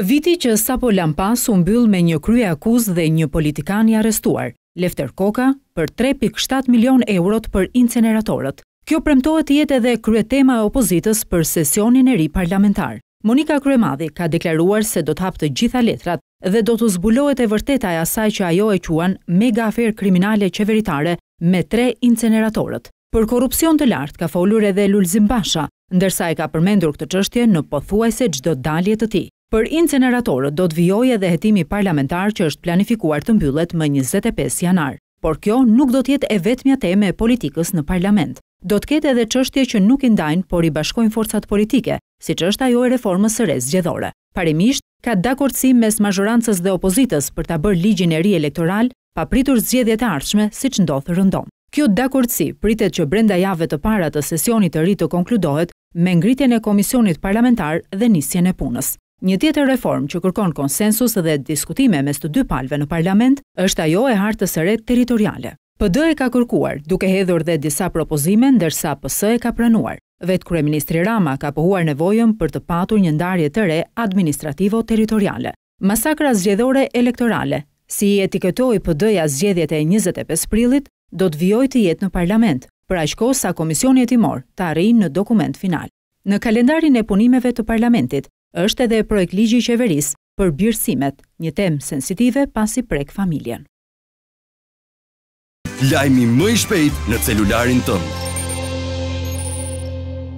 Viti që Sapo Lampas u mbyll me një krye akuz dhe një politikan i arrestuar, Lefter Koka, për 3.7 milion eurot për inceneratorët. Kjo premtohet jetë edhe krye tema e opozitës për sesionin e ri parlamentar. Monika Kryemadhi ka deklaruar se do të hapë të gjitha letrat dhe do të zbulohet e vërteta e asaj që ajo e quan mega aferë kriminale qeveritare me tre inceneratorët. Për korupcion të lartë ka folur edhe Lulzim Basha, ndërsa e ka përmendur këtë qështje në pothuaj se gjdo dalje të ti. Për inceneratorët do të vijojë edhe hetimi parlamentar që është planifikuar të mbyllet më 25 janar, por kjo nuk do të jetë e vetmja teme e politikës në parlament. Do të ketë edhe çështje që nuk i ndajnë, por i bashkojnë forcat politike, siç është ajo e reformës së zgjedhore. Parimisht, ka dakordsi mes majorancës dhe opozitës për ta bërë ligjin e ri elektoral pa pritur e arshme ardhshme, siç ndodh rëndon. Kjo dakordsi pritet që brenda javëve të para të sesionit të ri të konkludohet me ngritjen e komisionit parlamentar dhe nisjen e punës. Një tjetër reform që kërkon konsensus dhe diskutime mes të dy palve në parlament është ajo e hartës së re territoriale. PD e ka kërkuar, duke hedhur dhe disa propozime, ndërsa PS e ka pranuar. Vetë Kryeministri Rama ka pohuar nevojën për të patur një ndarje të re administrativo-territoriale. Masakra zgjedhore elektorale, si i etiketoj PD-ja zgjedhjet e 25 prillit, do të vjoj të jetë në parlament, për aqko sa komisioni e timor të arrijë në dokument final. Në kalendarin e punimeve të parlamentit, Është edhe projekt ligji i qeverisë për birësimet, një temë sensitive pasi prek familjen. Lajmi më i shpejt në celularin tënd.